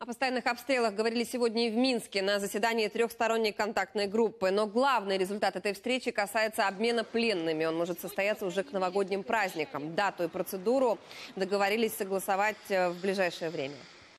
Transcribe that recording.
О постоянных обстрелах говорили сегодня и в Минске на заседании трехсторонней контактной группы. Но главный результат этой встречи касается обмена пленными. Он может состояться уже к новогодним праздникам. Дату и процедуру договорились согласовать э, в ближайшее время.